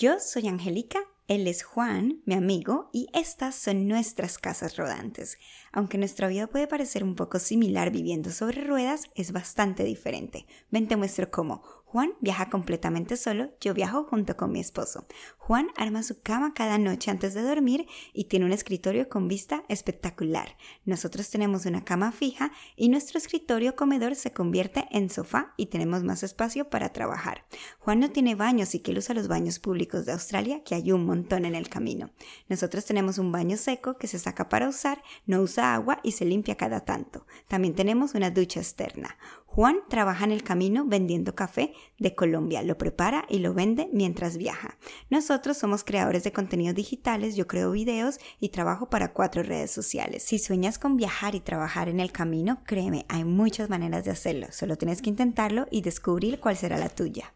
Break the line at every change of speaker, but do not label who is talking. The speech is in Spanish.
Yo soy Angélica, él es Juan, mi amigo, y estas son nuestras casas rodantes. Aunque nuestra vida puede parecer un poco similar viviendo sobre ruedas, es bastante diferente. Ven te muestro cómo. Juan viaja completamente solo, yo viajo junto con mi esposo. Juan arma su cama cada noche antes de dormir y tiene un escritorio con vista espectacular. Nosotros tenemos una cama fija y nuestro escritorio comedor se convierte en sofá y tenemos más espacio para trabajar. Juan no tiene baño, así que él usa los baños públicos de Australia, que hay un montón en el camino. Nosotros tenemos un baño seco que se saca para usar, no usa agua y se limpia cada tanto. También tenemos una ducha externa. Juan trabaja en el camino vendiendo café de Colombia. Lo prepara y lo vende mientras viaja. Nosotros somos creadores de contenidos digitales, yo creo videos y trabajo para cuatro redes sociales. Si sueñas con viajar y trabajar en el camino, créeme, hay muchas maneras de hacerlo. Solo tienes que intentarlo y descubrir cuál será la tuya.